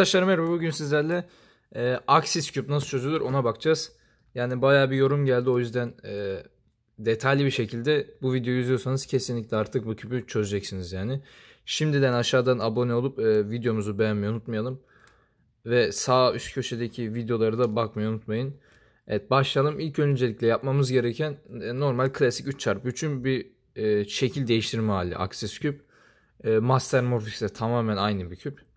Arkadaşlar merhaba bugün sizlerle e, aksis küp nasıl çözülür ona bakacağız. Yani baya bir yorum geldi o yüzden e, detaylı bir şekilde bu videoyu izliyorsanız kesinlikle artık bu küpü çözeceksiniz yani. Şimdiden aşağıdan abone olup e, videomuzu beğenmeyi unutmayalım. Ve sağ üst köşedeki videoları da bakmayı unutmayın. Evet başlayalım. İlk öncelikle yapmamız gereken e, normal klasik 3x3'ün bir e, şekil değiştirme hali aksis küp. E, Master Morphics'e tamamen aynı bir küp.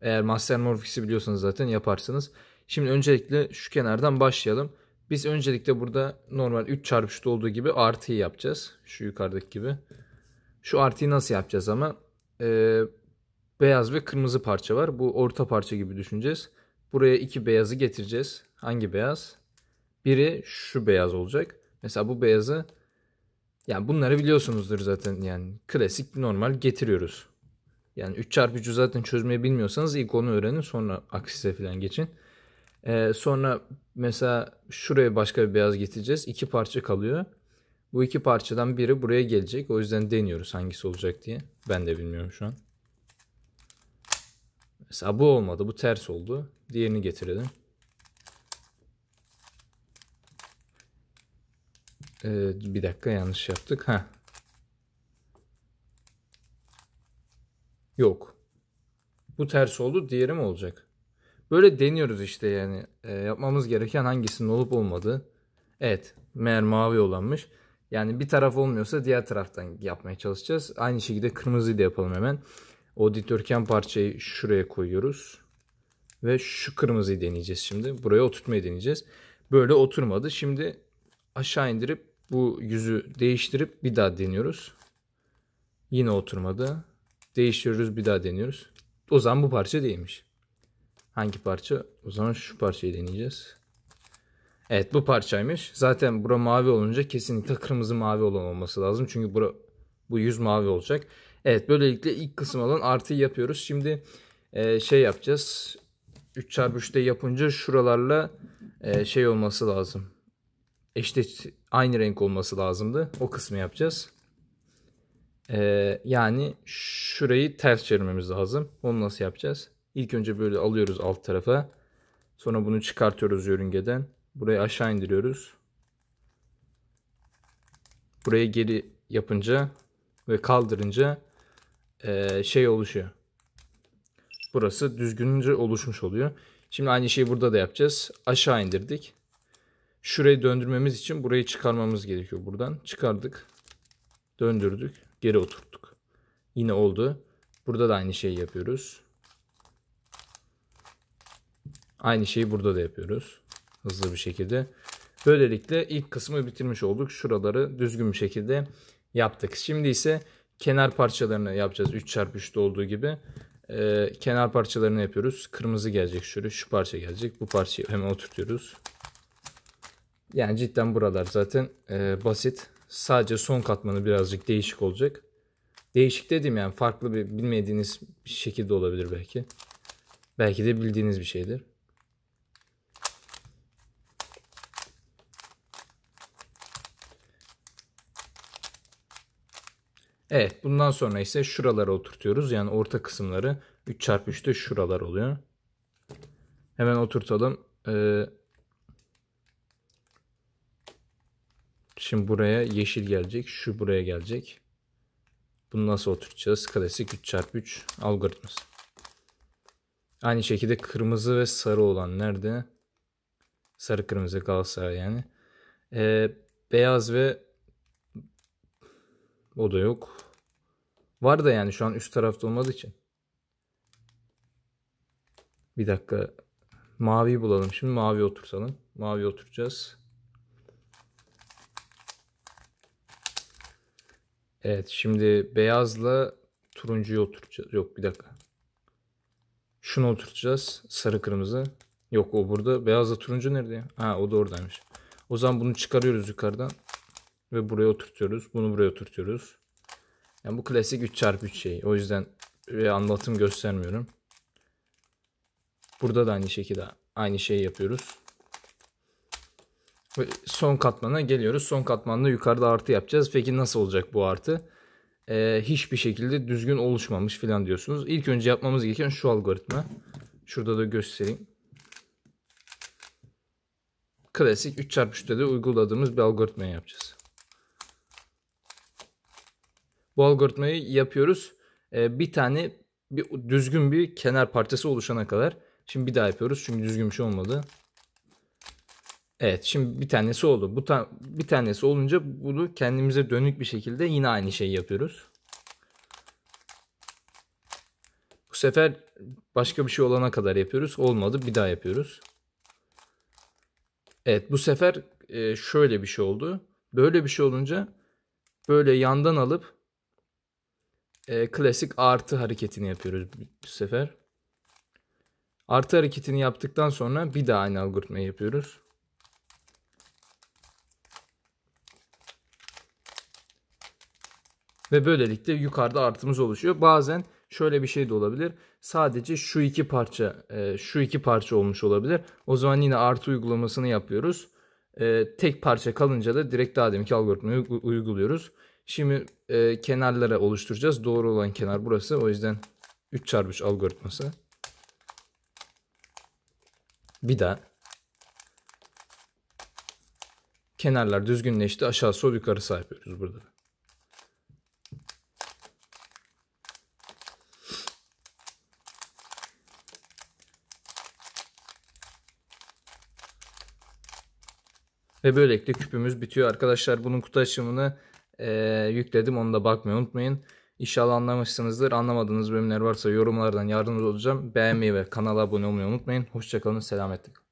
Eğer Master Morphics'i biliyorsanız zaten yaparsınız. Şimdi öncelikle şu kenardan başlayalım. Biz öncelikle burada normal 3 çarpışta olduğu gibi artıyı yapacağız. Şu yukarıdaki gibi. Şu artıyı nasıl yapacağız ama? Ee, beyaz ve kırmızı parça var. Bu orta parça gibi düşüneceğiz. Buraya iki beyazı getireceğiz. Hangi beyaz? Biri şu beyaz olacak. Mesela bu beyazı yani bunları biliyorsunuzdur zaten yani klasik normal getiriyoruz. Yani 3 çarpı 3'ü zaten çözmeyi bilmiyorsanız ilk onu öğrenin sonra aksise falan geçin. Ee, sonra mesela şuraya başka bir beyaz getireceğiz. 2 parça kalıyor. Bu iki parçadan biri buraya gelecek. O yüzden deniyoruz hangisi olacak diye. Ben de bilmiyorum şu an. Mesela bu olmadı. Bu ters oldu. Diğerini getirelim. Ee, bir dakika yanlış yaptık. Ha, Yok. Bu ters oldu diğeri mi olacak? Böyle deniyoruz işte yani. E, yapmamız gereken hangisinin olup olmadığı. Evet meğer mavi olanmış. Yani bir taraf olmuyorsa diğer taraftan yapmaya çalışacağız. Aynı şekilde kırmızıyı da yapalım hemen. O dikdörtgen parçayı şuraya koyuyoruz. Ve şu kırmızıyı deneyeceğiz şimdi. Buraya oturtmayı deneyeceğiz. Böyle oturmadı. Şimdi aşağı indirip bu yüzü değiştirip bir daha deniyoruz. Yine oturmadı. Değiştiriyoruz bir daha deniyoruz. O zaman bu parça değilmiş. Hangi parça? O zaman şu parçayı deneyeceğiz. Evet bu parçaymış. Zaten bura mavi olunca kesinlikle kırmızı mavi olan olması lazım. Çünkü bura, bu yüz mavi olacak. Evet böylelikle ilk kısım olan artıyı yapıyoruz. Şimdi e, şey yapacağız. 3x3'te yapınca şuralarla e, şey olması lazım. Eşit aynı renk olması lazımdı. O kısmı yapacağız. Ee, yani şurayı ters çevirmemiz lazım. Onu nasıl yapacağız? İlk önce böyle alıyoruz alt tarafa. Sonra bunu çıkartıyoruz yörüngeden. Burayı aşağı indiriyoruz. Buraya geri yapınca ve kaldırınca e, şey oluşuyor. Burası düzgünce oluşmuş oluyor. Şimdi aynı şeyi burada da yapacağız. Aşağı indirdik. Şurayı döndürmemiz için burayı çıkarmamız gerekiyor buradan. Çıkardık. Döndürdük. Geri oturttuk. Yine oldu. Burada da aynı şeyi yapıyoruz. Aynı şeyi burada da yapıyoruz. Hızlı bir şekilde. Böylelikle ilk kısmı bitirmiş olduk. Şuraları düzgün bir şekilde yaptık. Şimdi ise kenar parçalarını yapacağız. 3x3'te olduğu gibi. Ee, kenar parçalarını yapıyoruz. Kırmızı gelecek şöyle. Şu parça gelecek. Bu parçayı hemen oturtuyoruz. Yani cidden buralar zaten e, basit. Sadece son katmanı birazcık değişik olacak. Değişik dedim yani farklı bir bilmediğiniz bir şekilde olabilir belki. Belki de bildiğiniz bir şeydir. Evet bundan sonra ise şuralara oturtuyoruz. Yani orta kısımları 3x3'te şuralar oluyor. Hemen oturtalım. Ee, Şimdi buraya yeşil gelecek. Şu buraya gelecek. Bunu nasıl oturtacağız? Klasik 3x3 algoritması. Aynı şekilde kırmızı ve sarı olan nerede? Sarı kırmızı Galatasaray yani. Ee, beyaz ve o da yok. Var da yani şu an üst tarafta olmadığı için. Bir dakika. Mavi bulalım. Şimdi mavi otursalım. Mavi oturacağız. Evet şimdi beyazla turuncuyu oturtacağız. Yok bir dakika. Şunu oturtacağız. Sarı kırmızı. Yok o burada. Beyazla turuncu nerede ya? Ha o da oradaymış. O zaman bunu çıkarıyoruz yukarıdan. Ve buraya oturtuyoruz. Bunu buraya oturtuyoruz. Yani bu klasik 3x3 şey. O yüzden ve anlatım göstermiyorum. Burada da aynı şekilde aynı şeyi yapıyoruz son katmana geliyoruz. Son katmanda yukarıda artı yapacağız. Peki nasıl olacak bu artı? Ee, hiçbir şekilde düzgün oluşmamış falan diyorsunuz. İlk önce yapmamız gereken şu algoritma. Şurada da göstereyim. Klasik 3x3'te de uyguladığımız bir algoritma yapacağız. Bu algoritmayı yapıyoruz. Ee, bir tane bir, düzgün bir kenar parçası oluşana kadar. Şimdi bir daha yapıyoruz çünkü düzgün bir şey olmadı. Evet şimdi bir tanesi oldu. Bu ta bir tanesi olunca bunu kendimize dönük bir şekilde yine aynı şeyi yapıyoruz. Bu sefer başka bir şey olana kadar yapıyoruz. Olmadı bir daha yapıyoruz. Evet bu sefer e, şöyle bir şey oldu. Böyle bir şey olunca böyle yandan alıp e, klasik artı hareketini yapıyoruz bu sefer. Artı hareketini yaptıktan sonra bir daha aynı algoritmayı yapıyoruz. Ve böylelikle yukarıda artımız oluşuyor. Bazen şöyle bir şey de olabilir. Sadece şu iki parça e, şu iki parça olmuş olabilir. O zaman yine artı uygulamasını yapıyoruz. E, tek parça kalınca da direkt daha deminki algoritmayı uyguluyoruz. Şimdi e, kenarlara oluşturacağız. Doğru olan kenar burası. O yüzden 3 çarpı 3 algoritması. Bir daha. Kenarlar düzgünleşti. Aşağı sol yukarı sahip yapıyoruz burada. Ve böylelikle küpümüz bitiyor. Arkadaşlar bunun kutu açımını e, yükledim. Onu da bakmayı unutmayın. İnşallah anlamışsınızdır. Anlamadığınız bölümler varsa yorumlardan yardımcı olacağım. Beğenmeyi ve kanala abone olmayı unutmayın. Hoşçakalın. Selametle kalın.